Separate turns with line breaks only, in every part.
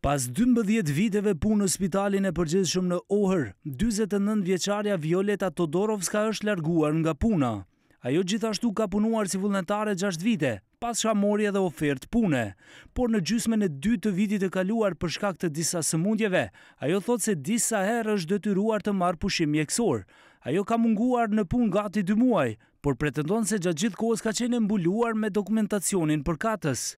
Pas 12 viteve punë në spitalin e përgjithshëm në Ohër, 49 vjeçaria Violeta Todorovska është larguar nga puna. Ajo gjithashtu ka punuar si vullnetare 6 vite, pas shka mori edhe ofertë pune. Por në gjysme e 2 të vitit e kaluar për shkak të disa sëmundjeve, ajo thot se disa herë është detyruar të marë pushim mjekësor. Ajo ka munguar në pun gati 2 muaj, por pretendon se gjatë gjithë kohës ka qenë mbuluar me dokumentacionin për katës.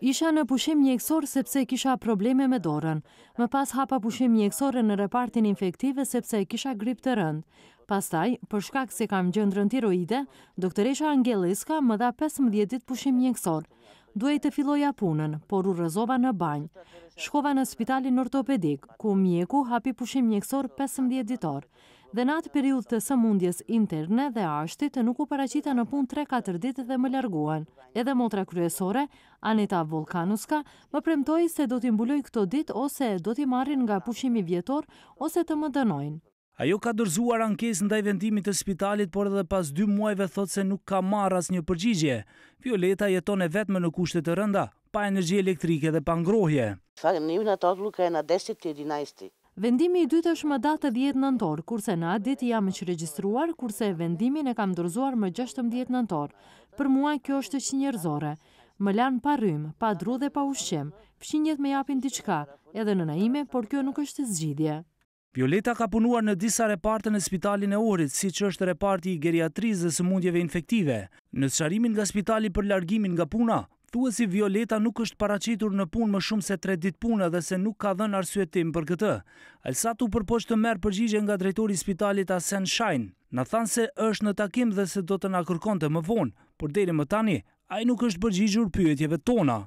Isha
në pushim një sepse kisha probleme me dorën. Më pas hapa pushim një eksorë në repartin infektive sepse kisha grip të rënd. Pastaj, përshkak se kam gjëndrën tiroide, doktoresha Angeliska më dha 15 dit pushim një eksorë. Duhet të filoja punën, por u rëzova në banjë. Shkova në spitalin ortopedik, ku mjeku hapi pushim një eksorë 15 ditorë. Dhe në atë periud të sëmundjes interne dhe ashtit, nuk u paracita në pun 3-4 ditë dhe më larguan. Edhe motra kryesore, Anita Volkanuska, më premtoj se do t'i mbuloj këto dit ose do t'i marrin nga pushimi vjetor ose të më dënojnë.
Ajo ka dërzuar ankes ndaj vendimit të spitalit, por edhe pas dy muajve thot se nuk ka maras një përgjigje. Violeta jeton e vetme në kushtet të rënda, pa energji elektrike dhe pa ngrohje.
Fakë, një në të atë lukë e në 10.11. Vendimi i dytë është më datë 10 nëntor, kurse në atë ditë jam që registruar, kurse vendimin e kam dërzuar më 16 nëntor. Për mua kjo është që njërzore. Më lanë pa rymë, pa dru dhe pa ushqim, pëshinjet me japin diçka, edhe në naime, por kjo nuk është zgjidje.
Violeta ka punuar në disa reparte në spitalin e orit, si që është reparti i geriatrizës dhe së mundjeve infektive. Në sharimin nga spitali për largimin nga puna, Tu e si Violeta nuk është paracitur në punë më shumë se tre ditë punë dhe se nuk ka dhe në arsuetim për këtë. Elsa tu përposhtë të merë përgjigje nga drejtori spitalit Asen Shine. Në thanë se është në takim dhe se do të nga kërkonte të më vonë, por deri më tani, a i nuk është përgjigjur pyetjeve tona.